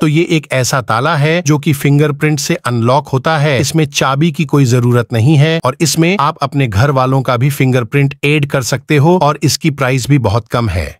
तो ये एक ऐसा ताला है जो कि फिंगरप्रिंट से अनलॉक होता है इसमें चाबी की कोई जरूरत नहीं है और इसमें आप अपने घर वालों का भी फिंगरप्रिंट एड कर सकते हो और इसकी प्राइस भी बहुत कम है